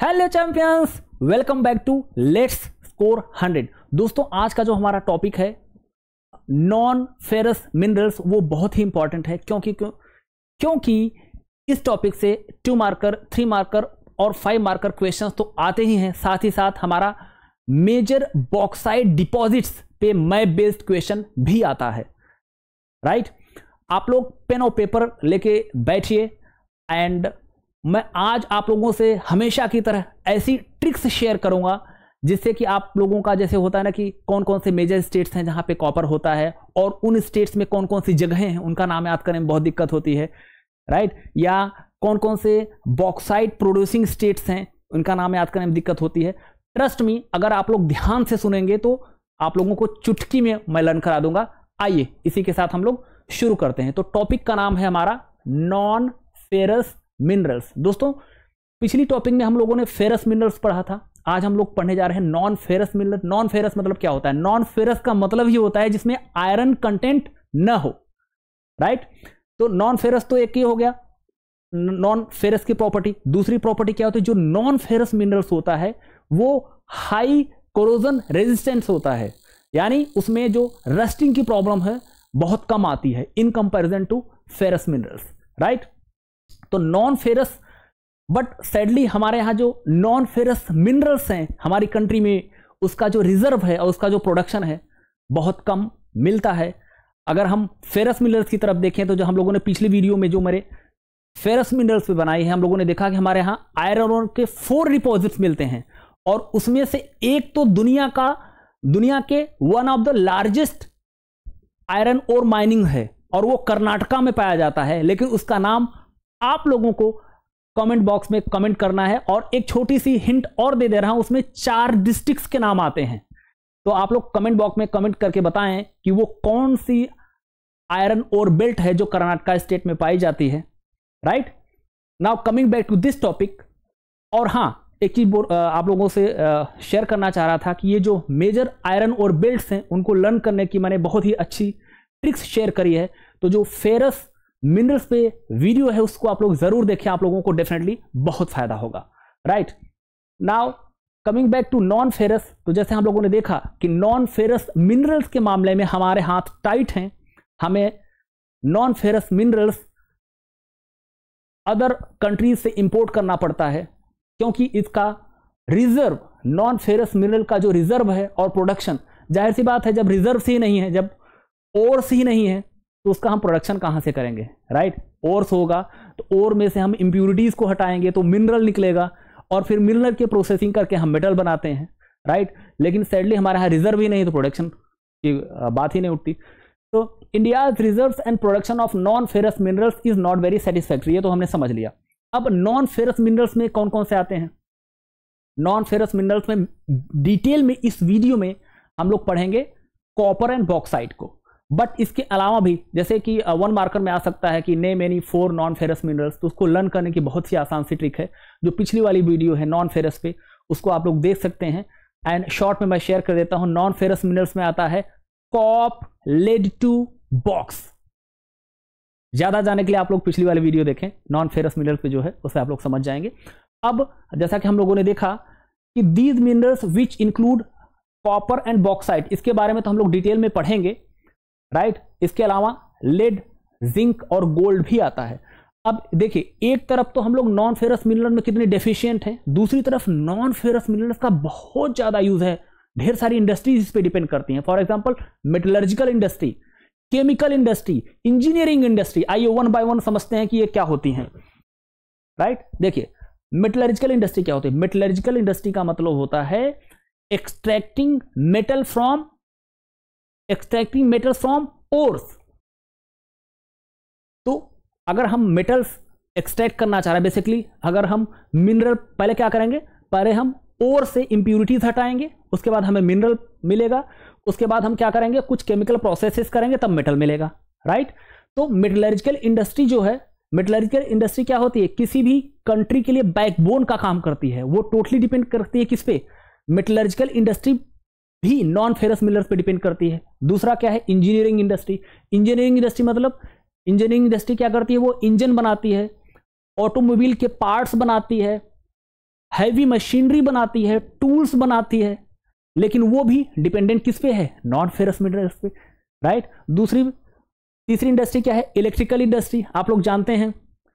Hello champions welcome back to let's score 100 दोस्तों आज का जो हमारा टॉपिक है नॉन फेरस मिनरल्स वो बहुत ही इंपॉर्टेंट है क्योंकि क्यों क्योंकि इस टॉपिक से टू मार्कर थ्री मार्कर और फाइव मार्कर क्वेश्चन तो आते ही हैं साथ ही साथ हमारा मेजर बॉक्साइड डिपॉजिट्स पे मैप बेस्ड क्वेश्चन भी आता है राइट right? आप लोग पेन और पेपर लेके बैठिए एंड मैं आज आप लोगों से हमेशा की तरह ऐसी ट्रिक्स शेयर करूंगा जिससे कि आप लोगों का जैसे होता है ना कि कौन कौन से मेजर स्टेट्स हैं जहां पे कॉपर होता है और उन स्टेट्स में कौन कौन सी जगहें हैं उनका नाम याद करने में बहुत दिक्कत होती है राइट या कौन कौन से बॉक्साइड प्रोड्यूसिंग स्टेट्स हैं उनका नाम याद करने में दिक्कत होती है ट्रस्ट मी अगर आप लोग ध्यान से सुनेंगे तो आप लोगों को चुटकी में मैं लर्न करा दूंगा आइए इसी के साथ हम लोग शुरू करते हैं तो टॉपिक का नाम है हमारा नॉन फेरस मिनरल्स दोस्तों पिछली टॉपिक में हम लोगों ने फेरस मिनरल्स पढ़ा था आज हम लोग पढ़ने जा रहे हैं non ferrous mineral non ferrous मतलब क्या होता है नॉन फेरस का मतलब ही होता है जिसमें आयरन कंटेंट न हो राइट तो नॉन फेरस तो एक ही हो गया नॉन फेरस की प्रॉपर्टी दूसरी प्रॉपर्टी क्या होती है जो नॉन फेरस मिनरल्स होता है वो हाई क्रोजन रेजिस्टेंस होता है यानी उसमें जो रस्टिंग की प्रॉब्लम है बहुत कम आती है in comparison to ferrous minerals right तो नॉन फेरस बट सैडली हमारे यहाँ जो नॉन फेरस मिनरल्स हैं हमारी कंट्री में उसका जो रिजर्व है और उसका जो प्रोडक्शन है बहुत कम मिलता है अगर हम फेरस मिनरल्स की तरफ देखें तो जो हम लोगों ने पिछले वीडियो में जो मेरे फेरस मिनरल्स पे बनाई है हम लोगों ने देखा कि हमारे यहाँ आयरन के फोर डिपॉजिट्स मिलते हैं और उसमें से एक तो दुनिया का दुनिया के one of the largest iron और माइनिंग है और वो कर्नाटका में पाया जाता है लेकिन उसका नाम आप लोगों को कमेंट बॉक्स में कमेंट करना है और एक छोटी सी हिंट और दे दे रहा हूं उसमें चार डिस्ट्रिक्ट्स के नाम आते हैं तो आप लोग कमेंट बॉक्स में कमेंट करके बताएं कि वो कौन सी आयरन और बेल्ट है जो कर्नाटका स्टेट में पाई जाती है right now coming back to this topic और हाँ एक चीज आप लोगों से शेयर करना चाह रहा था कि ये जो मेजर आयरन और बेल्ट्स हैं उनको लर्न करने की मैंने बहुत ही अच्छी ट्रिक्स शेयर करी है तो जो फेरस मिनरल्स पे वीडियो है उसको आप लोग जरूर देखें आप लोगों को डेफिनेटली बहुत फायदा होगा right now coming back to non ferrous तो जैसे हम लोगों ने देखा कि नॉन फेरस मिनरल्स के मामले में हमारे हाथ टाइट हैं हमें non ferrous minerals other countries से इंपोर्ट करना पड़ता है क्योंकि इसका रिजर्व नॉन फेरस मिनरल का जो रिजर्व है और प्रोडक्शन जाहिर सी बात है जब रिजर्व से ही नहीं है जब ओर से ही नहीं है तो उसका हम प्रोडक्शन कहाँ से करेंगे राइट ओर्स होगा तो ओर में से हम इम्प्यूरिटीज़ को हटाएंगे तो मिनरल निकलेगा और फिर मिनरल के प्रोसेसिंग करके हम मेटल बनाते हैं राइट लेकिन सैडली हमारे यहाँ रिजर्व ही नहीं तो प्रोडक्शन की बात ही नहीं उठती तो India reserve and production of non ferrous minerals is not very satisfactory ये तो हमने समझ लिया अब नॉन फेरस मिनरल्स में कौन कौन से आते हैं नॉन फेरस मिनरल्स में डिटेल में इस वीडियो में हम लोग पढ़ेंगे कॉपर एंड बॉक्साइट को बट इसके अलावा भी जैसे कि वन मार्कर में आ सकता है कि name any four non ferrous minerals तो उसको लर्न करने की बहुत सी आसान सी ट्रिक है जो पिछली वाली वीडियो है नॉन फेरस पे उसको आप लोग देख सकते हैं एंड शॉर्ट में मैं शेयर कर देता हूं नॉन फेरस मिनरल्स में आता है कॉप लेड टू बॉक्स ज़्यादा जाने के लिए आप लोग पिछली वाली वीडियो देखें नॉन फेरस मिनरल्स पे जो है उसे आप लोग समझ जाएंगे अब जैसा कि हम लोगों ने देखा कि these minerals which include copper and bauxite इसके बारे में तो हम लोग डिटेल में पढ़ेंगे राइट इसके अलावा लेड जिंक और गोल्ड भी आता है अब देखिए एक तरफ तो हम लोग नॉन फेरस मिनरल में कितने डेफिशिएंट हैं दूसरी तरफ नॉन फेरस मिनरल्स का बहुत ज़्यादा यूज़ है ढेर सारी इंडस्ट्रीज इस पर डिपेंड करती हैं for example metallurgical industry chemical industry engineering industry आइए वन बाय वन समझते हैं कि ये क्या होती हैं राइट देखिए मेटलर्जिकल इंडस्ट्री क्या होती है मेटलर्जिकल इंडस्ट्री का मतलब होता है extracting metal from extracting metal from ores तो अगर हम मेटल्स एक्सट्रैक्ट करना चाह रहे हैं बेसिकली अगर हम मिनरल पहले क्या करेंगे पहले हम ओर से इंप्यूरिटीज हटाएंगे उसके बाद हमें मिनरल मिलेगा उसके बाद हम क्या करेंगे कुछ केमिकल प्रोसेसेस करेंगे तब मेटल मिलेगा राइट तो मेटलर्जिकल इंडस्ट्री जो है मेटलर्जिकल इंडस्ट्री क्या होती है किसी भी कंट्री के लिए बैकबोन का काम करती है वो टोटली डिपेंड करती है किस पे मेटलर्जिकल इंडस्ट्री भी नॉन फेरस मिलर्स पे डिपेंड करती है दूसरा क्या है इंजीनियरिंग इंडस्ट्री इंजीनियरिंग इंडस्ट्री मतलब इंजीनियरिंग इंडस्ट्री क्या करती है वो इंजन बनाती है ऑटोमोबाइल के पार्ट्स बनाती है हैवी मशीनरी बनाती है टूल्स बनाती है लेकिन वो भी डिपेंडेंट किस पे है नॉन फेरस मिलर्स पे राइट दूसरी तीसरी इंडस्ट्री क्या है इलेक्ट्रिकल इंडस्ट्री आप लोग जानते हैं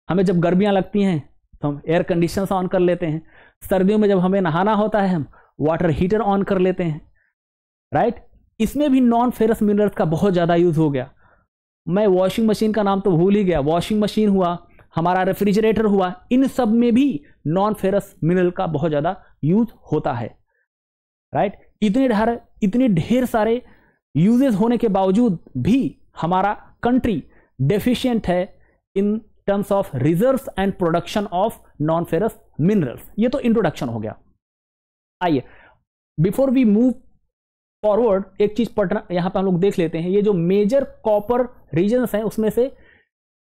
हमें जब गर्मियाँ लगती हैं तो हम एयर कंडीशन ऑन कर लेते हैं सर्दियों में जब हमें नहाना होता है हम वाटर हीटर ऑन कर लेते हैं राइट इसमें भी नॉन फेरस मिनरल्स का बहुत ज़्यादा यूज़ हो गया मैं वॉशिंग मशीन का नाम तो भूल ही गया वॉशिंग मशीन हुआ हमारा रेफ्रिजरेटर हुआ इन सब में भी नॉन फेरस मिनरल का बहुत ज़्यादा यूज होता है राइट इतने ढेर इतने ढेर सारे यूजेस होने के बावजूद भी हमारा कंट्री डेफिशिएंट है in terms of reserves and production of non ferrous minerals ये तो इंट्रोडक्शन हो गया आइए बिफोर वी मूव फॉरवर्ड एक चीज पटना यहाँ पे हम लोग देख लेते हैं ये जो मेजर कॉपर रीजन हैं उसमें से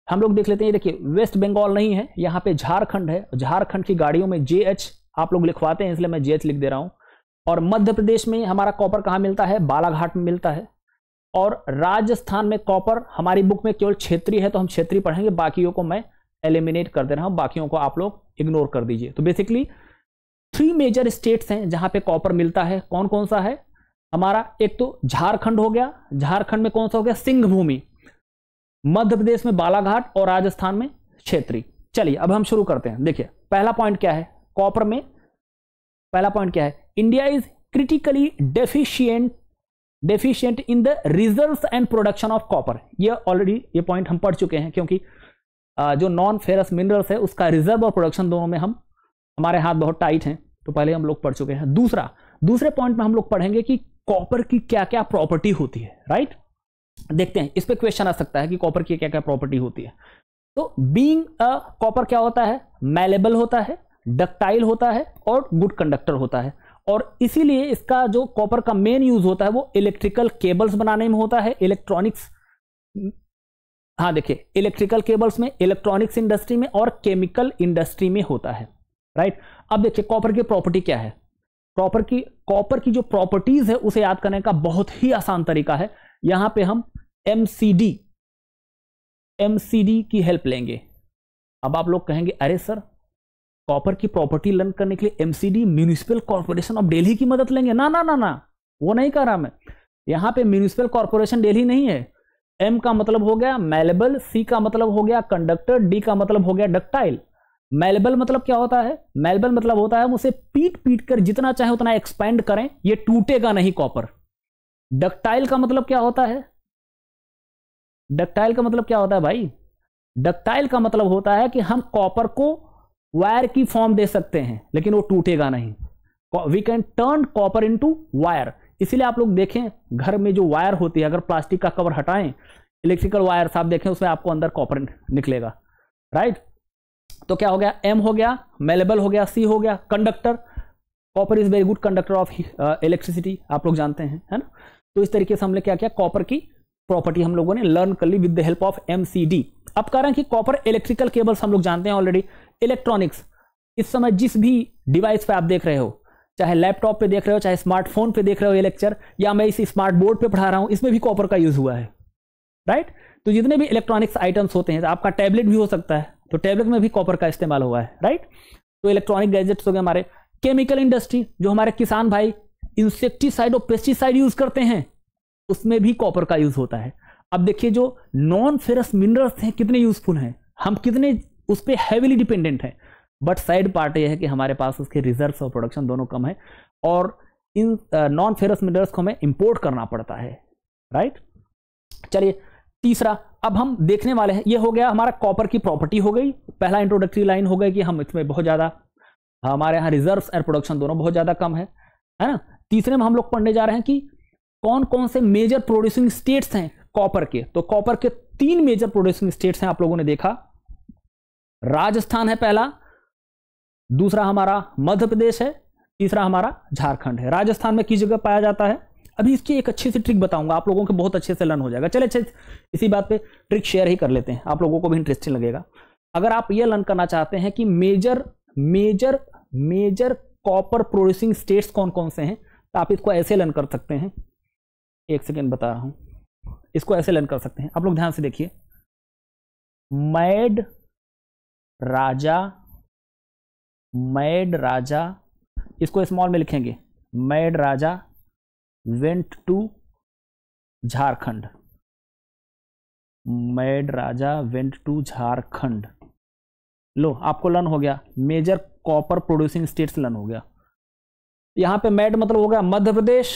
हम लोग देख लेते हैं देखिए वेस्ट बंगाल नहीं है यहाँ पे झारखंड है झारखंड की गाड़ियों में जे आप लोग लिखवाते हैं इसलिए मैं जे लिख दे रहा हूँ और मध्य प्रदेश में हमारा कॉपर कहाँ मिलता है बालाघाट में मिलता है और राजस्थान में कॉपर हमारी बुक में केवल क्षेत्रीय है तो हम क्षेत्रीय पढ़ेंगे बाकियों को मैं एलिमिनेट कर दे रहा हूँ बाकियों को आप लोग इग्नोर कर दीजिए तो बेसिकली थ्री मेजर स्टेट्स हैं जहाँ पे कॉपर मिलता है कौन कौन सा है हमारा एक तो झारखंड हो गया झारखंड में कौन सा हो गया सिंहभूमि मध्य प्रदेश में बालाघाट और राजस्थान में क्षेत्री चलिए अब हम शुरू करते हैं देखिए पहला पॉइंट क्या है कॉपर में पहला पॉइंट क्या है India is critically deficient deficient in the reserve and production of copper ये ऑलरेडी ये पॉइंट हम पढ़ चुके हैं क्योंकि जो नॉन फेरस मिनरल्स है उसका रिजर्व और प्रोडक्शन दोनों में हम हमारे हाथ बहुत टाइट हैं तो पहले हम लोग पढ़ चुके हैं दूसरा दूसरे पॉइंट में हम लोग पढ़ेंगे कि कॉपर की क्या क्या प्रॉपर्टी होती है राइट देखते हैं इस पर क्वेश्चन आ सकता है कि कॉपर की क्या क्या प्रॉपर्टी होती है तो बींग कॉपर क्या होता है मेलेबल होता है डक्टाइल होता है और गुड कंडक्टर होता है और इसीलिए इसका जो कॉपर का मेन यूज होता है वो इलेक्ट्रिकल केबल्स बनाने में होता है इलेक्ट्रॉनिक्स हाँ देखिए इलेक्ट्रिकल केबल्स में इलेक्ट्रॉनिक्स इंडस्ट्री में और केमिकल इंडस्ट्री में होता है राइट अब देखिए कॉपर की प्रॉपर्टी क्या है कॉपर की कॉपर की जो प्रॉपर्टीज है उसे याद करने का बहुत ही आसान तरीका है यहां पे हम सी डी की हेल्प लेंगे अब आप लोग कहेंगे अरे सर कॉपर की प्रॉपर्टी लर्न करने के लिए MCD municipal corporation of Delhi की मदद लेंगे ना ना ना ना वो नहीं कर रहा मैं यहां पे म्यूनिसिपल कॉरपोरेशन डेली नहीं है एम का मतलब हो गया मेलेबल सी का मतलब हो गया कंडक्टर डी का मतलब हो गया डक्टाइल मेलबल मतलब क्या होता है मेलबल मतलब होता है हम उसे पीट पीट कर जितना चाहे उतना एक्सपेंड करें ये टूटेगा नहीं कॉपर डक्टाइल का मतलब क्या होता है डक्टाइल का मतलब क्या होता है भाई डक्टाइल का मतलब होता है कि हम कॉपर को वायर की फॉर्म दे सकते हैं लेकिन वो टूटेगा नहीं we can turn copper into wire इसीलिए आप लोग देखें घर में जो वायर होती है अगर प्लास्टिक का कवर हटाएं इलेक्ट्रिकल वायर आप देखें उसमें आपको अंदर कॉपर निकलेगा राइट तो क्या हो गया एम हो गया मेलेबल हो गया सी हो गया conductor copper is very good conductor of electricity आप लोग जानते हैं है ना तो इस तरीके से हमने क्या किया कॉपर की प्रॉपर्टी हम लोगों ने लर्न कर ली with the help of M अब कह रहे हैं कि कॉपर इलेक्ट्रिकल केबल्स हम लोग जानते हैं ऑलरेडी इलेक्ट्रॉनिक्स इस समय जिस भी डिवाइस पे आप देख रहे हो चाहे लैपटॉप पे देख रहे हो चाहे स्मार्टफोन पे देख रहे हो ये लेक्चर या मैं इस स्मार्ट बोर्ड पे पढ़ा रहा हूँ इसमें भी कॉपर का यूज हुआ है राइट तो जितने भी इलेक्ट्रॉनिक्स आइटम्स होते हैं आपका टैबलेट भी हो सकता है तो टैबलेट में भी कॉपर का इस्तेमाल हुआ है राइट तो इलेक्ट्रॉनिक गैजेट्स हो गए हमारे केमिकल इंडस्ट्री जो हमारे किसान भाई इंसेक्टिसाइड और पेस्टिसाइड यूज करते हैं उसमें भी कॉपर का यूज होता है अब देखिए जो नॉन फेरस मिनरल्स हैं कितने यूजफुल हैं हम कितने उस पर हैविली डिपेंडेंट हैं बट साइड पार्ट यह है कि हमारे पास उसके रिजर्व और प्रोडक्शन दोनों कम है और इन नॉन फेरस मिनरल्स को हमें इंपोर्ट करना पड़ता है राइट चलिए तीसरा अब हम देखने वाले हैं ये हो गया हमारा कॉपर की प्रॉपर्टी हो गई पहला इंट्रोडक्टरी लाइन हो गई कि हम इसमें बहुत ज़्यादा हमारे यहाँ रिजर्व एयर प्रोडक्शन दोनों बहुत ज़्यादा कम है है ना तीसरे में हम लोग पढ़ने जा रहे हैं कि कौन कौन से मेजर प्रोड्यूसिंग स्टेट्स हैं कॉपर के तो कॉपर के तीन मेजर प्रोड्यूसिंग स्टेट्स हैं आप लोगों ने देखा राजस्थान है पहला दूसरा हमारा मध्य प्रदेश है तीसरा हमारा झारखंड है राजस्थान में किस जगह पाया जाता है अभी इसकी एक अच्छी सी ट्रिक बताऊंगा आप लोगों के बहुत अच्छे से लर्न हो जाएगा चले अच्छे इसी बात पे ट्रिक शेयर ही कर लेते हैं आप लोगों को भी इंटरेस्टिंग लगेगा अगर आप ये लर्न करना चाहते हैं कि major major major copper producing states कौन कौन से हैं तो आप इसको ऐसे लर्न कर सकते हैं एक सेकेंड बता रहा हूँ इसको ऐसे लर्न कर सकते हैं आप लोग ध्यान से देखिए मैड राजा मैड राजा इसको स्मॉल में लिखेंगे mad raja went to Jharkhand mad raja went to Jharkhand लो आपको लर्न हो गया major copper producing states learn हो गया यहां पे मैड मतलब हो गया मध्य प्रदेश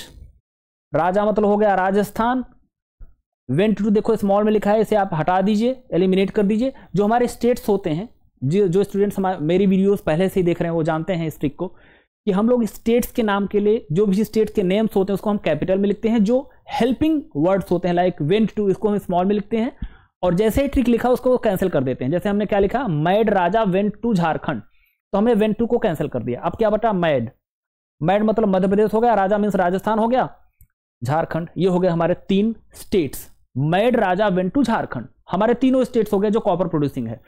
राजा मतलब हो गया राजस्थान वेंट टू देखो स्मॉल में लिखा है इसे आप हटा दीजिए एलिमिनेट कर दीजिए जो हमारे स्टेट्स होते हैं जो जो स्टूडेंट्स मेरी वीडियोस पहले से ही देख रहे हैं वो जानते हैं इस ट्रिक को कि हम लोग स्टेट्स के नाम के लिए जो भी स्टेट्स के नेम्स होते हैं उसको हम कैपिटल में लिखते हैं जो हेल्पिंग वर्ड्स होते हैं लाइक वेंट टू इसको हम स्मॉल में लिखते हैं और जैसे ही ट्रिक लिखा उसको कैंसिल कर देते हैं जैसे हमने क्या लिखा mad raja went to Jharkhand तो हमने वेंट टू को कैंसिल कर दिया अब क्या बटा मैड मैड मतलब मध्य प्रदेश हो गया राजा मीन्स राजस्थान हो गया झारखंड ये हो गया हमारे तीन states mad raja went to Jharkhand हमारे तीनों स्टेट्स हो गए जो कॉपर प्रोड्यूसिंग है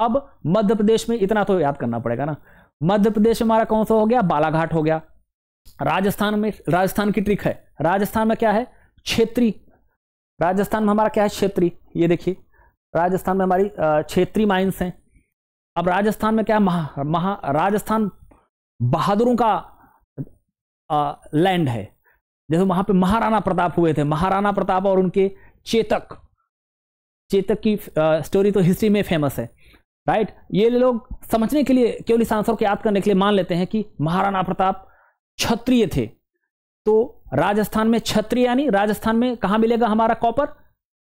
अब मध्य प्रदेश में इतना तो याद करना पड़ेगा ना मध्य प्रदेश हमारा कौन सा हो गया बालाघाट हो गया राजस्थान में राजस्थान की ट्रिक है राजस्थान में क्या है क्षेत्रीय राजस्थान में हमारा क्या है क्षेत्रीय ये देखिए राजस्थान में हमारी क्षेत्रीय माइंस हैं अब राजस्थान में क्या है महा महा राजस्थान बहादुरों का आ, लैंड है जैसे वहां पे महाराणा प्रताप हुए थे महाराणा प्रताप और उनके चेतक चेतक की आ, स्टोरी तो हिस्ट्री में फेमस है राइट ये लोग समझने के लिए केवल इस आंसर को याद करने के लिए मान लेते हैं कि महाराणा प्रताप क्षत्रिय थे तो राजस्थान में क्षत्रिय यानी राजस्थान में कहा मिलेगा हमारा कॉपर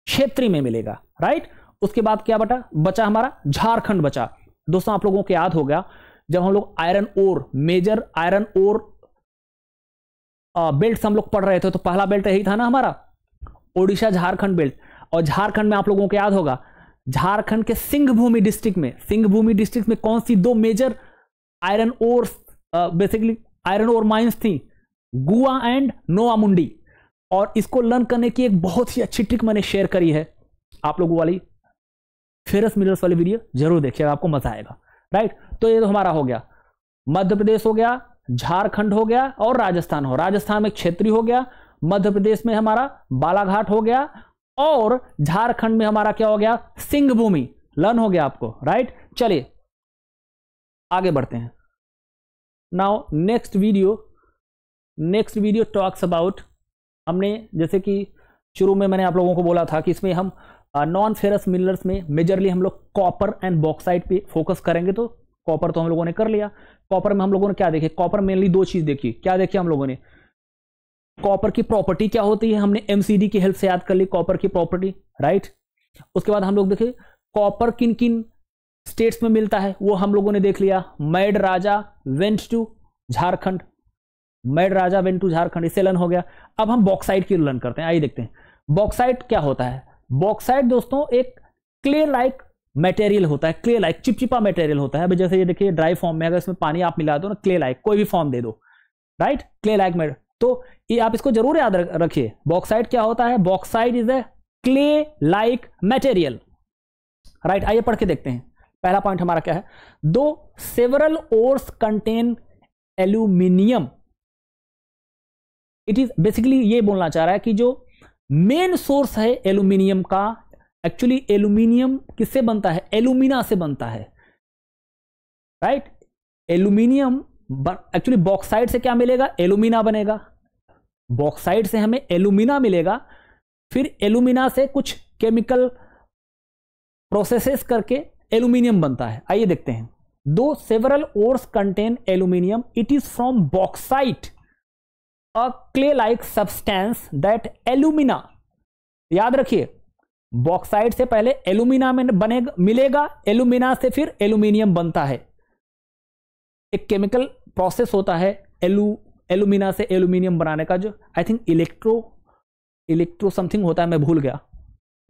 क्षेत्रीय में मिलेगा राइट उसके बाद क्या बटा बचा हमारा झारखंड बचा दोस्तों आप लोगों को याद हो गया जब हम लोग iron ore major iron ore belt हम लोग पढ़ रहे थे तो पहला बेल्ट यही था ना हमारा ओडिशा झारखंड बेल्ट और झारखंड में आप लोगों को याद होगा झारखंड के सिंहभूमि डिस्ट्रिक्ट में सिंहभूमि डिस्ट्रिक्ट में कौन सी दो major iron ore basically iron ore mines थी गुआ एंड नोआमुंडी और इसको लर्न करने की एक बहुत ही अच्छी ट्रिक मैंने शेयर करी है आप लोगों वाली फेरस मिरर्स वाली वीडियो जरूर देखिएगा आपको मजा आएगा राइट तो ये तो हमारा हो गया मध्य प्रदेश हो गया झारखंड हो गया और राजस्थान हो राजस्थान में क्षेत्रीय हो गया मध्य प्रदेश में हमारा बालाघाट हो गया और झारखंड में हमारा क्या हो गया सिंहभूमि लर्न हो गया आपको राइट चलिए आगे बढ़ते हैं now next video next video talks about हमने जैसे कि शुरू में मैंने आप लोगों को बोला था कि इसमें हम नॉन फेरस मिलर्स में मेजरली हम लोग कॉपर एंड बॉक्साइट पे फोकस करेंगे तो कॉपर तो हम लोगों ने कर लिया कॉपर में हम लोगों ने क्या देखे कॉपर मेनली दो चीज़ देखी क्या देखी हम लोगों ने कॉपर की प्रॉपर्टी क्या होती है हमने एमसीडी की हेल्प से याद कर ली कॉपर की प्रॉपर्टी राइट उसके बाद हम लोग देखे कॉपर किन किन स्टेट्स में मिलता है वो हम लोगों ने देख लिया mad raja went to Jharkhand mad raja went to Jharkhand इससे लर्न हो गया अब हम बॉक्साइड की लर्न करते हैं आइए देखते हैं बॉक्साइट क्या होता है बॉक्साइड दोस्तों एक क्ले लाइक मटेरियल होता है क्ले लाइक चिपचिपा मटेरियल होता है जैसे ये देखिए ड्राई फॉर्म में अगर इसमें पानी आप मिला दो ना क्ले लाइक कोई भी फॉर्म दे दो राइट क्ले लाइक तो ये आप इसको जरूर याद रखिए बॉक्साइड क्या होता है bauxite is a clay like material right आइए पढ़ के देखते हैं पहला पॉइंट हमारा क्या है though several ores contain aluminium it is basically ये बोलना चाह रहा है कि जो मेन सोर्स है एल्यूमिनियम का एक्चुअली एल्यूमिनियम किससे बनता है एल्यूमिना से बनता है राइट एल्यूमिनियम एक्चुअली बॉक्साइड से क्या मिलेगा एलुमिना बनेगा बॉक्साइड से हमें एलुमिना मिलेगा फिर एलुमिना से कुछ केमिकल प्रोसेसेस करके एल्यूमिनियम बनता है आइए देखते हैं though several ores contain aluminium it is from bauxite a clay like substance that alumina याद रखिए बॉक्साइट से पहले एलुमिना में बनेगा मिलेगा एल्यूमिना से फिर एल्यूमिनियम बनता है एक केमिकल प्रोसेस होता है एलू एलुमिना से एलुमिनियम बनाने का जो I think electro electro something होता है मैं भूल गया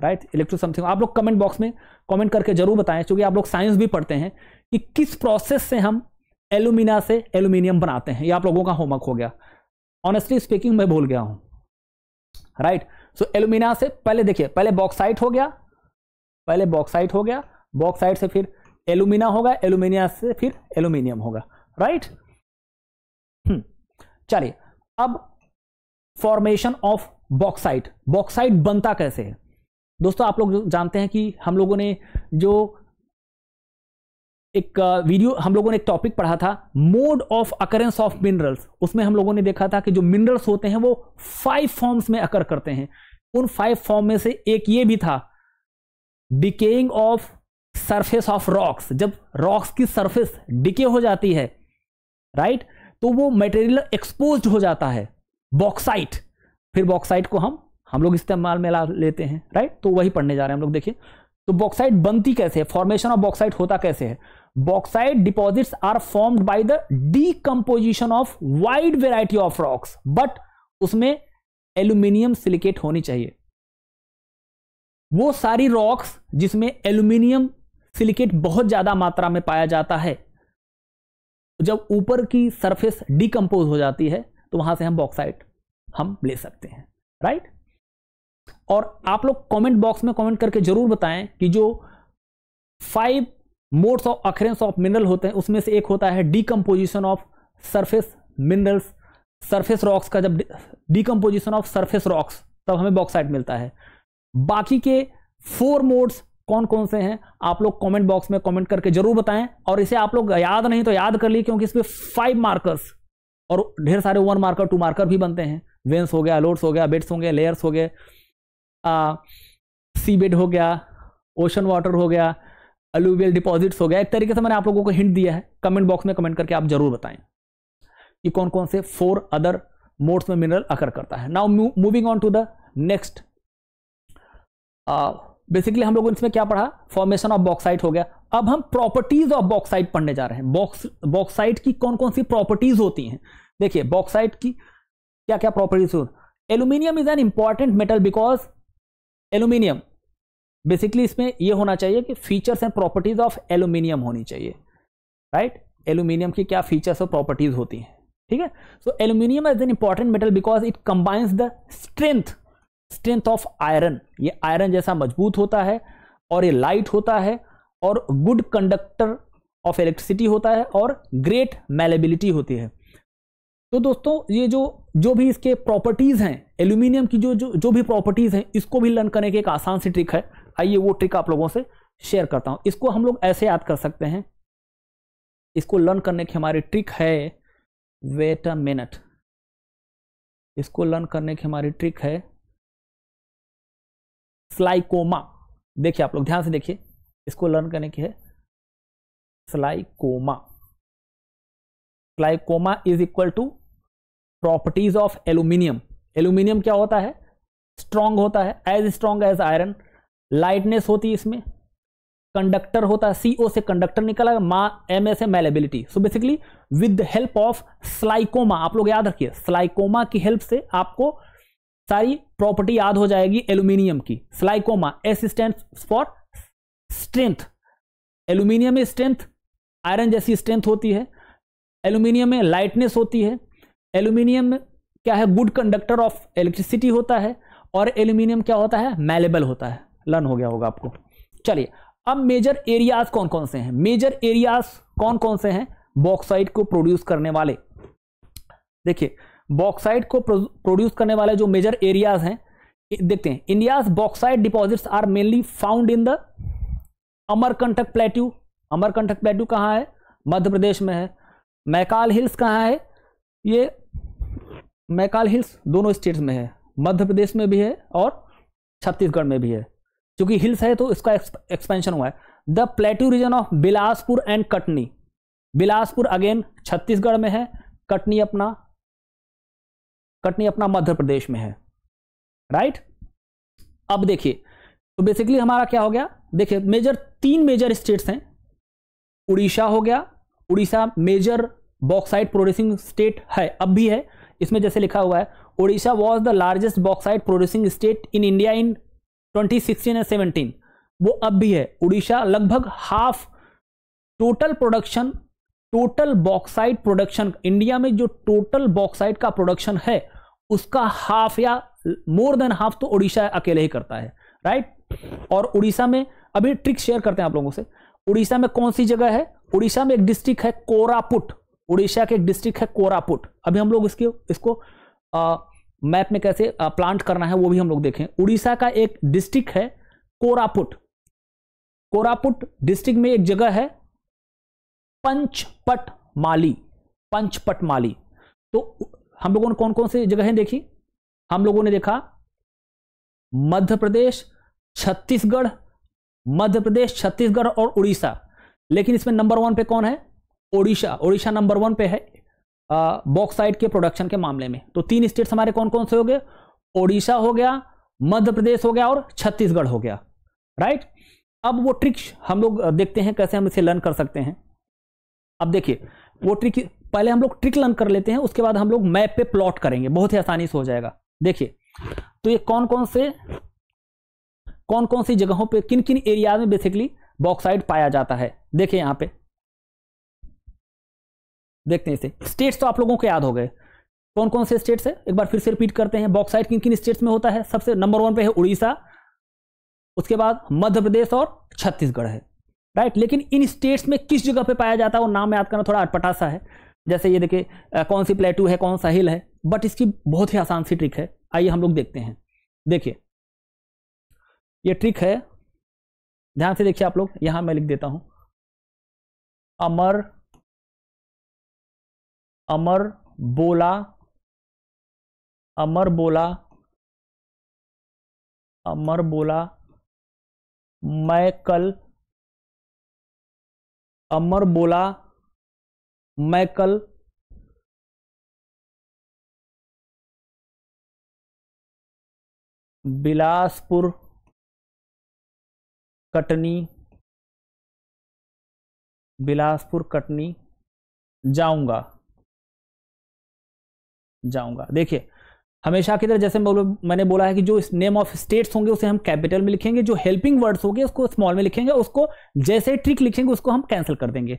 राइट इलेक्ट्रो समथिंग आप लोग कमेंट बॉक्स में कमेंट करके जरूर बताएं क्योंकि आप लोग साइंस भी पढ़ते हैं कि किस प्रोसेस से हम एलुमिना से एलुमिनियम बनाते हैं ये आप लोगों का होमवर्क हो गया ऑनेस्टली स्पीकिंग मैं भूल गया हूँ राइट सो एलुमिना से पहले देखिए पहले बॉक्साइट हो गया पहले बॉक्साइट हो गया बॉक्साइट से फिर एलुमिना होगा एलुमिनिया से फिर एलुमिनियम होगा राइट right? हम्म, चलिए अब फॉर्मेशन ऑफ बॉक्साइट बॉक्साइट बनता कैसे है दोस्तों आप लोग जानते हैं कि हम लोगों ने जो एक वीडियो हम लोगों ने एक टॉपिक पढ़ा था mode of occurrence of minerals उसमें हम लोगों ने देखा था कि जो मिनरल्स होते हैं वो फाइव फॉर्म्स में अकर करते हैं उन फाइव फॉर्म में से एक ये भी था decaying of surface of rocks जब रॉक्स की सरफेस डिके हो जाती है राइट right? तो वो मटेरियल एक्सपोज हो जाता है बॉक्साइट फिर बॉक्साइट को हम हम लोग इस्तेमाल में ला लेते हैं राइट तो वही पढ़ने जा रहे हैं हम लोग देखिए तो बॉक्साइट बनती कैसे है फॉर्मेशन ऑफ बॉक्साइट होता कैसे है bauxite deposits are formed by the decomposition of wide variety of rocks but उसमें एल्यूमिनियम सिलिकेट होनी चाहिए वो सारी रॉक्स जिसमें एल्यूमिनियम सिलिकेट बहुत ज्यादा मात्रा में पाया जाता है जब ऊपर की सरफेस डिकम्पोज हो जाती है तो वहां से हम बॉक्साइट हम ले सकते हैं राइट और आप लोग कमेंट बॉक्स में कमेंट करके जरूर बताएं कि जो five modes of occurrence of mineral होते हैं उसमें से एक होता है decomposition of surface minerals surface rocks का जब डिकम्पोजिशन ऑफ सरफेस रॉक्स तब हमें बॉक्साइट मिलता है बाकी के फोर मोड्स कौन कौन से हैं आप लोग कमेंट बॉक्स में कमेंट करके जरूर बताएं और इसे आप लोग याद नहीं तो याद कर लिए क्योंकि इसमें फाइव मार्कर्स और ढेर सारे वन मार्कर टू मार्कर भी बनते हैं वेंस हो गया लोड्स हो गया बेड्स हो गए लेयर्स हो गए सी बेड हो गया ओशन वाटर हो गया अलूवियल डिपॉजिट्स हो गया एक तरीके से मैंने आप लोगों को हिंट दिया है कमेंट बॉक्स में कमेंट करके आप जरूर बताएं कि कौन कौन से फोर अदर मोड्स में मिनरल अकर करता है now moving on to the next basically हम लोगों ने इसमें क्या पढ़ा फॉर्मेशन ऑफ बॉक्साइट हो गया अब हम प्रॉपर्टीज ऑफ बॉक्साइट पढ़ने जा रहे हैं बॉक्स बॉक्साइट की कौन कौन सी प्रॉपर्टीज होती हैं देखिए बॉक्साइट की क्या क्या प्रॉपर्टीज हो aluminium is an important metal because aluminium basically इसमें यह होना चाहिए कि features and properties of aluminium होनी चाहिए राइट right? एल्यूमिनियम की क्या फीचर्स और प्रॉपर्टीज होती हैं ठीक है so aluminium is an important metal because it combines the strength strength of iron ये आयरन जैसा मजबूत होता है और ये लाइट होता है और गुड कंडक्टर ऑफ इलेक्ट्रिसिटी होता है और ग्रेट मेलेबिलिटी होती है तो दोस्तों ये जो जो भी इसके प्रॉपर्टीज़ हैं एल्यूमिनियम की जो जो जो भी प्रॉपर्टीज़ हैं इसको भी लर्न करने की एक आसान सी ट्रिक है आइए वो ट्रिक आप लोगों से शेयर करता हूँ इसको हम लोग ऐसे याद कर सकते हैं इसको लर्न करने की हमारी ट्रिक है वेट अ मिनट इसको लर्न करने की हमारी ट्रिक है स्लाइकोमा देखिए आप लोग ध्यान से देखिए इसको लर्न करने की है slicoma slicoma is equal to properties of aluminium aluminium क्या होता है स्ट्रांग होता है as strong as iron lightness होती है इसमें कंडक्टर होता है सीओ से कंडक्टर निकला मा M S A malleability so basically with the help of slicoma आप लोग याद रखिए स्लाइकोमा की हेल्प से आपको सारी प्रॉपर्टी याद हो जाएगी एल्यूमिनियम की slicoma S stand for strength aluminium में स्ट्रेंथ आयरन जैसी स्ट्रेंथ होती है एल्यूमिनियम में लाइटनेस होती है एल्यूमिनियम में क्या है गुड कंडक्टर ऑफ इलेक्ट्रिसिटी होता है और एल्यूमिनियम क्या होता है मैलेबल होता है लर्न हो गया होगा आपको चलिए अब मेजर एरियाज कौन कौन से हैं मेजर एरियाज कौन कौन से हैं बॉक्साइड को प्रोड्यूस करने वाले देखिए बॉक्साइट को प्रोड्यूस करने वाले जो मेजर एरियाज हैं देखते हैं India's bauxite deposits are mainly found in the Amarkantak plateau Amarkantak plateau कहाँ है मध्य प्रदेश में है मैकाल हिल्स कहाँ है ये मैकाल हिल्स दोनों स्टेट्स में है मध्य प्रदेश में भी है और छत्तीसगढ़ में भी है क्योंकि हिल्स है तो इसका एक्सपेंशन हुआ है the plateau region of Bilaspur and Katni Bilaspur again Chhattisgarh में है कटनी अपना कटनी अपना मध्य प्रदेश में है राइट अब देखिए तो बेसिकली हमारा क्या हो गया देखिए मेजर तीन मेजर स्टेट्स हैं उड़ीसा हो गया Orissa major bauxite producing state है अब भी है इसमें जैसे लिखा हुआ है Orissa was the largest bauxite producing state in India in 2016 and 17 वो अब भी है उड़ीसा लगभग half total production total bauxite production India में जो टोटल बॉक्साइट का प्रोडक्शन है उसका हाफ या मोर देन हाफ तो उड़ीसा अकेले ही करता है राइट और उड़ीसा में अभी ट्रिक शेयर करते हैं आप लोगों से उड़ीसा में कौन सी जगह है उड़ीसा में एक डिस्ट्रिक्ट है कोरापुट उड़ीसा के एक डिस्ट्रिक्ट है कोरापुट अभी हम लोग इसके इसको आ, मैप में कैसे आ, प्लांट करना है वो भी हम लोग देखें उड़ीसा का एक डिस्ट्रिक्ट है कोरापुट कोरापुट डिस्ट्रिक्ट में एक जगह है पंचपट माली पंचपट माली तो हम लोगों ने कौन कौन सी जगहें देखी हम लोगों ने देखा मध्य प्रदेश छत्तीसगढ़ मध्य प्रदेश छत्तीसगढ़ और उड़ीसा लेकिन इसमें नंबर वन पे कौन है ओडिशा ओडिशा नंबर वन पे है बॉक्साइड के प्रोडक्शन के मामले में तो तीन स्टेट्स हमारे कौन कौन से हो गए ओडिशा हो गया मध्य प्रदेश हो गया और छत्तीसगढ़ हो गया राइट अब वो ट्रिक्स हम लोग देखते हैं कैसे हम इसे लर्न कर सकते हैं अब देखिए वो ट्रिक पहले हम लोग ट्रिक लर्न कर लेते हैं उसके बाद हम लोग मैप पे प्लॉट करेंगे बहुत ही आसानी से हो जाएगा देखिए तो ये कौन कौन से कौन कौन सी जगहों पे किन किन एरिया में बेसिकली बॉक्साइड पाया जाता है देखिए यहां पे देखते हैं इसे स्टेट्स तो आप लोगों को याद हो गए कौन कौन से स्टेट्स है एक बार फिर से रिपीट करते हैं बॉक्साइड किन किन स्टेट्स में होता है सबसे नंबर वन पे है उड़ीसा उसके बाद मध्य प्रदेश और छत्तीसगढ़ है राइट लेकिन इन स्टेट्स में किस जगह पे पाया जाता है वो नाम याद करना थोड़ा अटपटा सा है जैसे ये देखिए कौन सी प्लेटू है कौन सा हिल है बट इसकी बहुत ही आसान सी ट्रिक है आइए हम लोग देखते हैं देखिए ये ट्रिक है ध्यान से देखिए आप लोग यहां मैं लिख देता हूं अमर अमर बोला अमर बोला अमर बोला मैं कल अमर बोला मैं कल बिलासपुर कटनी बिलासपुर कटनी जाऊंगा जाऊंगा देखिए हमेशा की तरह जैसे मैंने बोला है कि जो नेम ऑफ स्टेट्स होंगे उसे हम कैपिटल में लिखेंगे जो हेल्पिंग वर्ड्स होंगे उसको स्मॉल में लिखेंगे उसको जैसे ट्रिक लिखेंगे उसको हम कैंसिल कर देंगे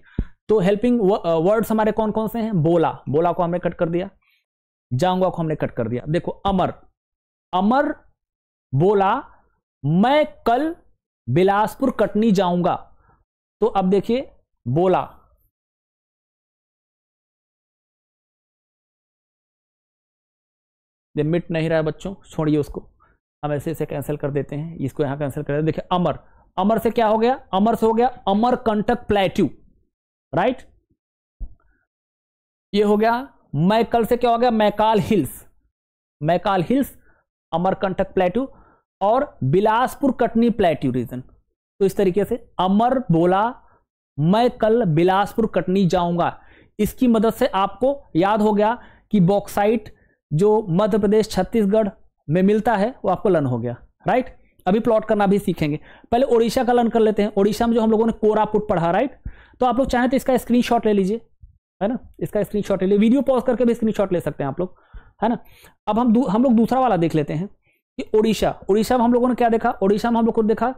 तो हेल्पिंग वर्ड्स uh, हमारे कौन कौन से हैं बोला बोला को हमने कट कर दिया जाऊंगा को हमने कट कर दिया देखो अमर अमर बोला मैं कल बिलासपुर कटनी जाऊंगा तो अब देखिए बोला ये मिट नहीं रहा है बच्चों छोड़िए उसको हम ऐसे ऐसे कैंसिल कर देते हैं इसको यहाँ कैंसिल कर देते देखिए अमर अमर से क्या हो गया अमर से हो गया अमर कंटक प्लेट्यू राइट ये हो गया मैकल से क्या हो गया Maikal hills Maikal hills Amarkantak plateau और बिलासपुर कटनी प्लेट्यू रीजन तो इस तरीके से अमर बोला मैं कल बिलासपुर कटनी जाऊंगा इसकी मदद से आपको याद हो गया कि बॉक्साइट जो मध्य प्रदेश छत्तीसगढ़ में मिलता है वो आपको लर्न हो गया राइट अभी प्लॉट करना भी सीखेंगे पहले ओडिशा का लर्न कर लेते हैं ओडिशा में जो हम लोगों ने कोरापुट पढ़ा राइट तो आप लोग चाहें तो इसका स्क्रीन ले लीजिए है ना इसका शॉट ले लीजिए वीडियो पॉज करके भी स्क्रीन ले सकते हैं आप लोग है ना अब हम हम लोग दूसरा वाला देख लेते हैं कि ओडिशा ओडिशा में हम लोगों ने क्या देखा ओडिशा में हम लोग को देखा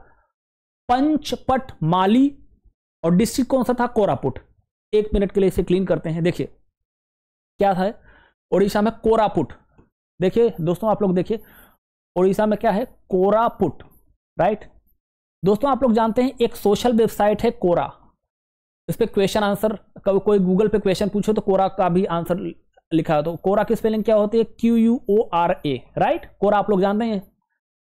पंचपट माली और डिस्ट्रिक्ट कौन सा था कोरापुट एक मिनट के लिए इसे क्लीन करते हैं देखिए क्या था है? उड़ीसा में कोरापुट देखिए दोस्तों आप लोग देखिए उड़ीसा में क्या है कोरापुट राइट दोस्तों आप लोग जानते हैं एक सोशल वेबसाइट है कोरा इस पर क्वेश्चन आंसर कोई गूगल पे क्वेश्चन पूछो तो कोरा का भी आंसर लिखा हो तो कोरा की स्पेलिंग क्या होती है Q U O R A right Quora आप लोग जानते हैं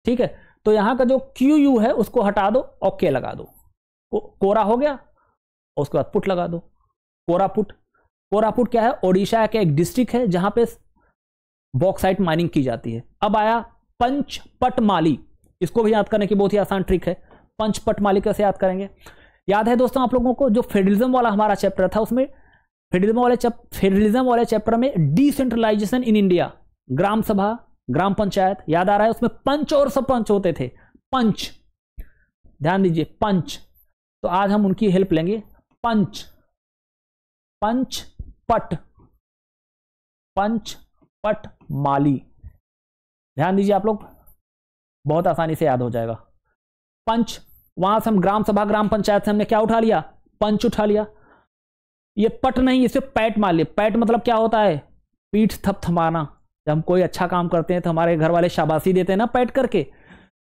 ठीक है तो यहाँ का जो क्यू यू है उसको हटा दो ओके लगा दो कोरा हो गया उसके बाद पुट लगा दो कोरा पुट कोरापुट क्या है ओडिशा का एक डिस्ट्रिक्ट है जहां पे बॉक्साइट माइनिंग की जाती है अब आया पंचपटमाली इसको भी याद करने की बहुत ही आसान ट्रिक है पंचपटमाली कैसे याद करेंगे याद है दोस्तों आप लोगों को जो फेडरिज्म वाला हमारा चैप्टर था उसमें फेडरिज्म वाले फेडरिज्म वाले चैप्टर में डिसेंट्रलाइजेशन इन इंडिया ग्राम सभा ग्राम पंचायत याद आ रहा है उसमें पंच और सरपंच होते थे पंच ध्यान दीजिए पंच तो आज हम उनकी हेल्प लेंगे पंच पंच पट पंच पट माली ध्यान दीजिए आप लोग बहुत आसानी से याद हो जाएगा पंच वहां से हम ग्राम सभा ग्राम पंचायत से हमने क्या उठा लिया पंच उठा लिया ये पट नहीं इसे पैट मान लिया पैट मतलब क्या होता है पीठ थप थमाना जब हम कोई अच्छा काम करते हैं तो हमारे घर वाले शाबाशी देते हैं ना पैट करके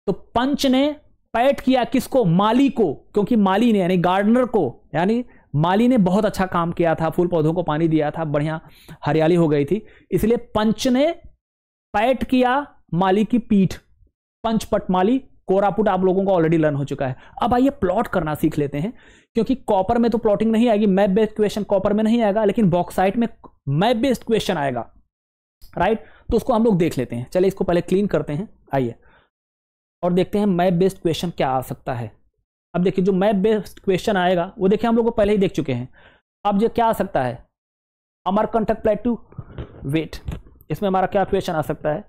तो पंच ने पैट किया किसको माली को क्योंकि माली ने यानी गार्डनर को यानी माली ने बहुत अच्छा काम किया था फूल पौधों को पानी दिया था बढ़िया हरियाली हो गई थी इसलिए पंच ने पैट किया माली की पीठ पंचपट माली कोरापुट आप लोगों को ऑलरेडी लर्न हो चुका है अब आइए प्लॉट करना सीख लेते हैं क्योंकि कॉपर में तो प्लॉटिंग नहीं आएगी मैप बेस्ड क्वेश्चन कॉपर में नहीं आएगा लेकिन बॉक्साइट में मैप बेस्ड क्वेश्चन आएगा राइट तो उसको हम लोग देख लेते हैं चले इसको पहले क्लीन करते हैं आइए और देखते हैं मैप बेस्ड क्वेश्चन क्या आ सकता है अब देखिए जो मैप बेस्ड क्वेश्चन आएगा वो देखिए हम लोग को पहले ही देख चुके हैं अब जो क्या आ सकता है अमर कंटक प्लेटू वेट इसमें हमारा क्या क्वेश्चन आ सकता है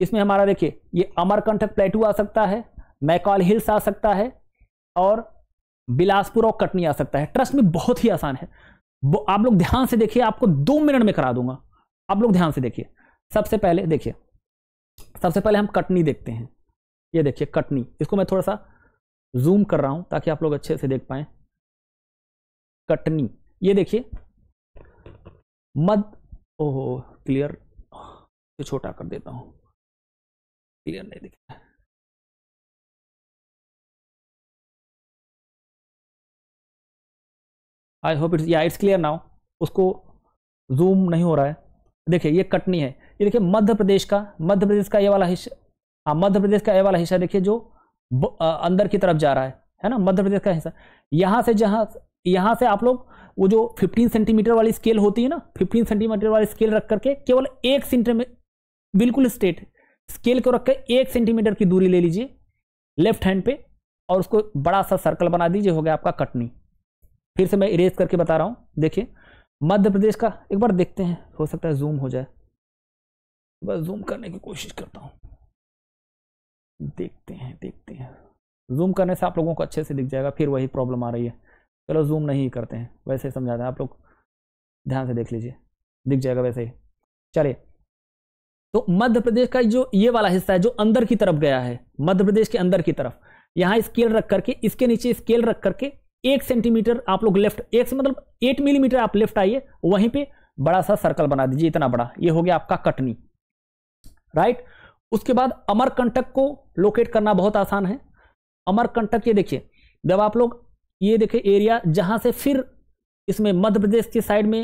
इसमें हमारा देखिए ये अमर कंटक प्लेटू आ सकता है मैकॉल हिल्स आ सकता है और बिलासपुर और कटनी आ सकता है ट्रस्ट में बहुत ही आसान है आप लोग ध्यान से देखिए आपको दो मिनट में करा दूंगा आप लोग ध्यान से देखिए सबसे पहले देखिए सबसे पहले हम कटनी देखते हैं ये देखिए कटनी इसको मैं थोड़ा सा जूम कर रहा हूं ताकि आप लोग अच्छे से देख पाए कटनी ये देखिए मध ओहो क्लियर छोटा कर देता हूं क्लियर नहीं दिख रहा आई होप इट्स या इट्स क्लियर नाउ उसको जूम नहीं हो रहा है देखिए ये कटनी है ये देखिए मध्य प्रदेश का मध्य प्रदेश का ये वाला हिस्सा हाँ मध्य प्रदेश का ये वाला हिस्सा देखिए जो अंदर की तरफ जा रहा है है ना मध्य प्रदेश का हिस्सा यहाँ से जहाँ यहाँ से आप लोग वो जो 15 सेंटीमीटर वाली स्केल होती है ना 15 सेंटीमीटर वाली स्केल रख करके केवल एक सेंटीमीटर बिल्कुल स्ट्रेट स्केल को रख कर एक सेंटीमीटर की दूरी ले लीजिए लेफ्ट हैंड पे और उसको बड़ा सा सर्कल बना दीजिए हो गया आपका कटनी फिर से मैं इरेज करके बता रहा हूँ देखिए मध्य प्रदेश का एक बार देखते हैं हो सकता है जूम हो जाए बस जूम करने की कोशिश करता हूँ देखते हैं देखते हैं जूम करने से आप लोगों को अच्छे से दिख जाएगा फिर वही प्रॉब्लम आ रही है चलो जूम नहीं करते हैं वैसे ही समझाते हैं आप लोग ध्यान से देख लीजिए दिख जाएगा वैसे ही चलिए तो मध्य प्रदेश का जो ये वाला हिस्सा है जो अंदर की तरफ गया है मध्य प्रदेश के अंदर की तरफ यहां स्केल रख करके इसके नीचे स्केल रख करके एक सेंटीमीटर आप लोग लेफ्ट एक से मतलब एट मिलीमीटर आप लेफ्ट आइए वहीं पे बड़ा सा सर्कल बना दीजिए इतना बड़ा ये हो गया आपका कटनी राइट उसके बाद अमरकंटक को लोकेट करना बहुत आसान है अमरकंटक ये देखिए जब आप लोग ये देखे एरिया जहाँ से फिर इसमें मध्य प्रदेश की साइड में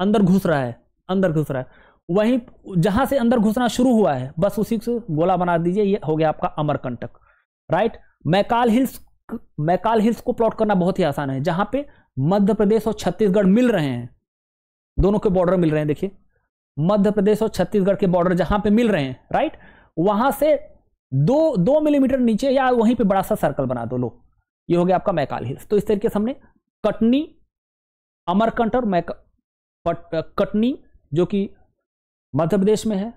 अंदर घुस रहा है अंदर घुस रहा है वहीं जहाँ से अंदर घुसना शुरू हुआ है बस उसी से गोला बना दीजिए ये हो गया आपका Amarkantak right Maikal hills Maikal hills को प्लॉट करना बहुत ही आसान है जहाँ पे मध्य प्रदेश और छत्तीसगढ़ मिल रहे हैं दोनों के बॉर्डर मिल रहे हैं देखिए मध्य प्रदेश और छत्तीसगढ़ के बॉर्डर जहाँ पे मिल रहे हैं राइट वहां से दो दो मिलीमीटर नीचे या वहीं पे बड़ा सा सर्कल बना दो लो ये हो गया आपका मैकाल हिल्स तो इस तरीके से हमने कटनी अमरकंट और मैक कटनी जो कि मध्य प्रदेश में है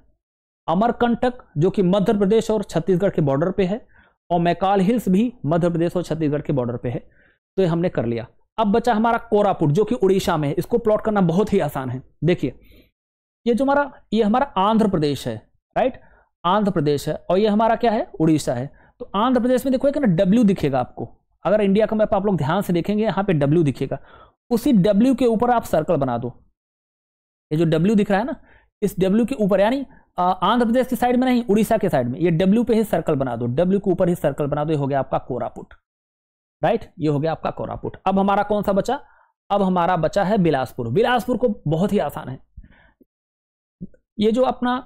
अमरकंटक जो कि मध्य प्रदेश और छत्तीसगढ़ के बॉर्डर पे है और मैकाल हिल्स भी मध्य प्रदेश और छत्तीसगढ़ के बॉर्डर पे है तो ये हमने कर लिया अब बचा हमारा कोरापुट जो कि उड़ीसा में है इसको प्लॉट करना बहुत ही आसान है देखिए ये जो हमारा ये हमारा आंध्र प्रदेश है राइट आंध्र प्रदेश है और ये हमारा क्या है उड़ीसा है तो आंध्र प्रदेश में देखो ना डब्ल्यू दिखेगा आपको अगर इंडिया का मैप आप लोग ध्यान से देखेंगे यहाँ पे डब्ल्यू दिखेगा उसी डब्ल्यू के ऊपर आप सर्कल बना दो ये जो डब्ल्यू दिख रहा है ना इस डब्ल्यू के ऊपर यानी आंध्र प्रदेश की साइड में नहीं उड़ीसा के साइड में ये डब्ल्यू पे ही सर्कल बना दो डब्ल्यू के ऊपर ही सर्कल बना दो ये हो गया आपका कोरापुट राइट ये हो गया आपका कोरापुट अब हमारा कौन सा बचा अब हमारा बचा है बिलासपुर बिलासपुर को बहुत ही आसान है ये जो अपना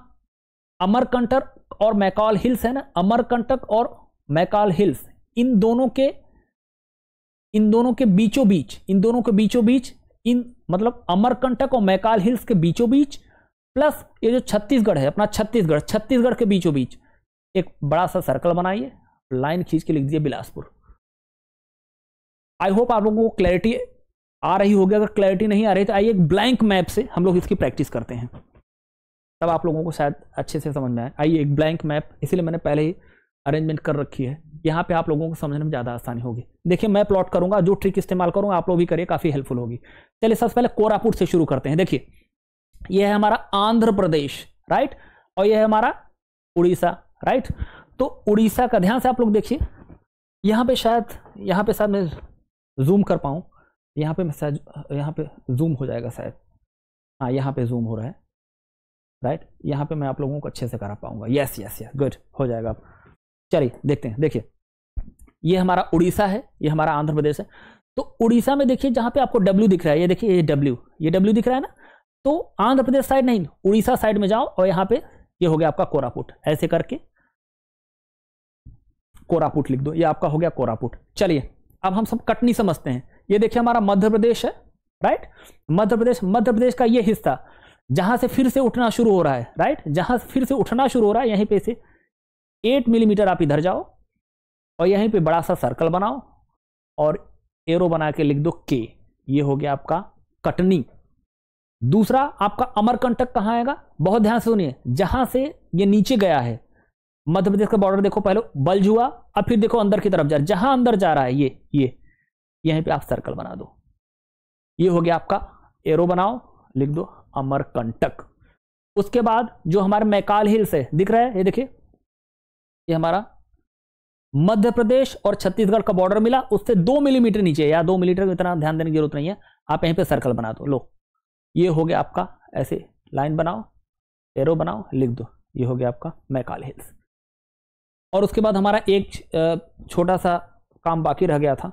अमरकंटक और मैकाल हिल्स है ना अमरकंटक और मैकाल हिल्स इन दोनों के इन दोनों के बीचों बीच इन दोनों के बीचों बीच इन मतलब अमरकंटक और मैकाल हिल्स के बीचों बीच प्लस ये जो छत्तीसगढ़ है अपना छत्तीसगढ़ छत्तीसगढ़ के बीचों बीच एक बड़ा सा सर्कल बनाइए लाइन खींच के लिख दिए बिलासपुर आई होप आप लोगों को क्लैरिटी आ रही होगी अगर क्लैरिटी नहीं आ रही तो आइए एक ब्लैंक मैप से हम लोग इसकी प्रैक्टिस करते हैं तब आप लोगों को शायद अच्छे से समझ में आए आइए एक ब्लैंक मैप इसीलिए मैंने पहले ही अरेंजमेंट कर रखी है यहाँ पे आप लोगों को समझने में ज़्यादा आसानी होगी देखिए मैं प्लॉट करूँगा जो ट्रिक इस्तेमाल करूँगा आप लोग भी करिए काफ़ी हेल्पफुल होगी चलिए सबसे पहले कोरापुट से शुरू करते हैं देखिए यह है हमारा आंध्र प्रदेश राइट और यह है हमारा उड़ीसा राइट तो उड़ीसा का ध्यान से आप लोग देखिए यहाँ पर शायद यहाँ पर शायद मैं जूम कर पाऊँ यहाँ पर मैं शायद यहाँ पर जूम हो जाएगा शायद हाँ यहाँ पर जूम हो रहा है राइट यहाँ पे मैं आप लोगों को अच्छे से करा पाऊंगा यस यस यस गुड हो जाएगा चलिए देखते हैं देखिए ये हमारा उड़ीसा है ये हमारा आंध्र प्रदेश है तो उड़ीसा में देखिए जहाँ पे आपको डब्ल्यू दिख रहा है ये देखिए ये डब्ल्यू ये डब्ल्यू दिख रहा है ना तो आंध्र प्रदेश साइड नहीं उड़ीसा साइड में जाओ और यहाँ पे ये हो गया आपका कोरापुट ऐसे करके कोरापुट लिख दो ये आपका हो गया कोरापुट चलिए अब हम सब कटनी समझते हैं ये देखिए हमारा मध्य प्रदेश है राइट मध्य प्रदेश मध्य प्रदेश का ये हिस्सा जहां से फिर से उठना शुरू हो रहा है राइट जहां से फिर से उठना शुरू हो रहा है यहीं पे से एट मिलीमीटर आप इधर जाओ और यहीं पे बड़ा सा सर्कल बनाओ और एरो बना के लिख दो के ये हो गया आपका कटनी दूसरा आपका अमरकंटक कहाँ आएगा बहुत ध्यान से सुनिए जहां से ये नीचे गया है मध्य प्रदेश का बॉर्डर देखो पहले बल्ज हुआ अब फिर देखो अंदर की तरफ जा जहां अंदर जा रहा है ये ये यहीं पे आप सर्कल बना दो ये हो गया आपका एरो बनाओ लिख दो अमरकंटक उसके बाद जो हमारे मैकाल हिल्स है दिख रहा है ये देखिए ये हमारा मध्य प्रदेश और छत्तीसगढ़ का बॉर्डर मिला उससे दो मिलीमीटर नीचे या दो मिलीमीटर इतना ध्यान देने की जरूरत नहीं है आप यहीं पे सर्कल बना दो लो ये हो गया आपका ऐसे लाइन बनाओ एरो बनाओ लिख दो ये हो गया आपका मैकाल हिल्स और उसके बाद हमारा एक छोटा सा काम बाकी रह गया था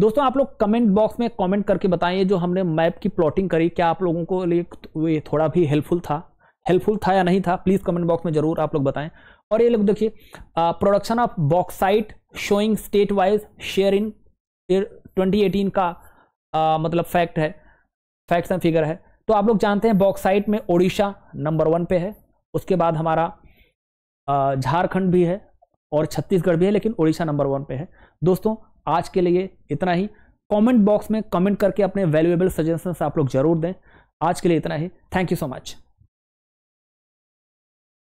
दोस्तों आप लोग कमेंट बॉक्स में कमेंट करके बताइए जो हमने मैप की प्लॉटिंग करी क्या आप लोगों को लिए थोड़ा भी हेल्पफुल था हेल्पफुल था या नहीं था प्लीज़ कमेंट बॉक्स में ज़रूर आप लोग बताएं और ये लोग देखिए production of bauxite showing state wise share in twenty का आ, मतलब फैक्ट है फैक्ट्स एंड फिगर है तो आप लोग जानते हैं बॉक्साइट में ओडिशा नंबर वन पे है उसके बाद हमारा झारखंड भी है और छत्तीसगढ़ भी है लेकिन ओडिशा नंबर वन पे है दोस्तों आज के लिए इतना ही कमेंट बॉक्स में कमेंट करके अपने वैल्यूएबल सजेशंस आप लोग जरूर दें आज के लिए इतना ही थैंक यू सो मच